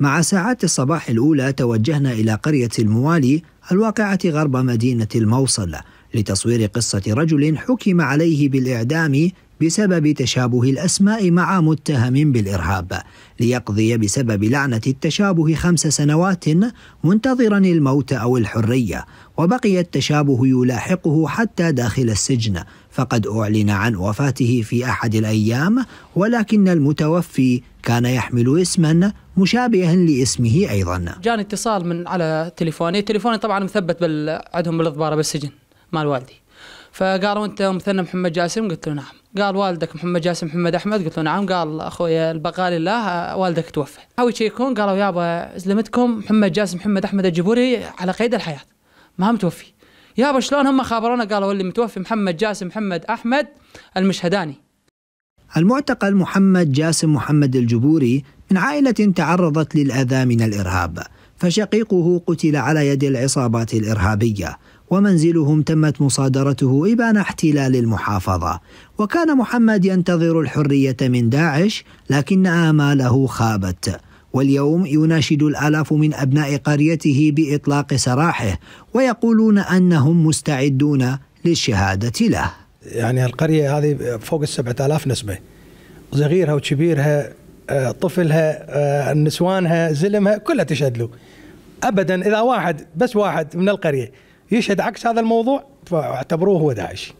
مع ساعات الصباح الأولى توجهنا إلى قرية الموالي الواقعة غرب مدينة الموصل لتصوير قصة رجل حكم عليه بالإعدام بسبب تشابه الأسماء مع متهم بالإرهاب ليقضي بسبب لعنة التشابه خمس سنوات منتظرا الموت أو الحرية وبقي التشابه يلاحقه حتى داخل السجن فقد أعلن عن وفاته في أحد الأيام ولكن المتوفي كان يحمل اسما مشابها لاسمه أيضا جاني اتصال من على تليفوني تليفوني طبعا مثبت بال... عندهم بالإضبارة بالسجن مال والدي فقالوا انت مثنى محمد جاسم قلت له نعم قال والدك محمد جاسم محمد احمد قلت له نعم قال اخوي البقالي الله والدك توفى حاولوا يشيكون قالوا يابا زلمتكم محمد جاسم محمد احمد الجبوري على قيد الحياه ما متوفي يابا شلون هم خابرونا قالوا اللي متوفي محمد جاسم محمد احمد المشهداني المعتقل محمد جاسم محمد الجبوري من عائلة تعرضت للأذى من الإرهاب فشقيقه قتل على يد العصابات الإرهابية ومنزلهم تمت مصادرته إبان احتلال المحافظة وكان محمد ينتظر الحرية من داعش لكن آماله خابت واليوم يناشد الآلاف من أبناء قريته بإطلاق سراحه ويقولون أنهم مستعدون للشهادة له يعني القرية هذه فوق السبعة آلاف نسمة صغيرها وكبيرها آه، طفلها آه، نسوانها زلمها كلها تشهد له ابدا اذا واحد بس واحد من القريه يشهد عكس هذا الموضوع فاعتبروه هو داعش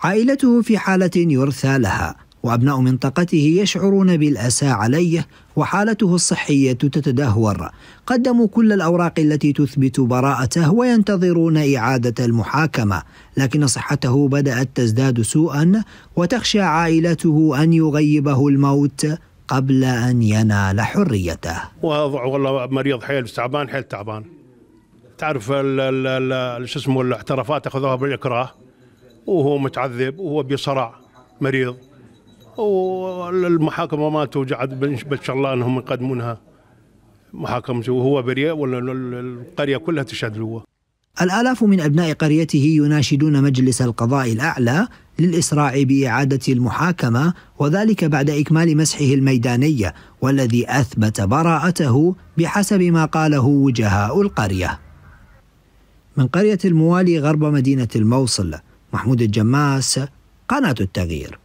عائلته في حاله يرثى لها وابناء منطقته يشعرون بالاسى عليه وحالته الصحيه تتدهور قدموا كل الاوراق التي تثبت براءته وينتظرون اعاده المحاكمه لكن صحته بدات تزداد سوءا وتخشى عائلته ان يغيبه الموت قبل أن ينال حريته وضع والله مريض حيل تعبان حيل تعبان تعرف شو اسمه الاعترافات أخذوها بالإكراه وهو متعذب وهو بصرع مريض والمحاكمة ما توجع إن شاء الله أنهم يقدمونها محاكمة وهو بريء ولا القرية كلها تشهد له الآلاف من أبناء قريته يناشدون مجلس القضاء الأعلى للإسراع بإعادة المحاكمة وذلك بعد إكمال مسحه الميداني والذي أثبت براءته بحسب ما قاله وجهاء القرية من قرية الموالي غرب مدينة الموصل محمود الجماس قناة التغيير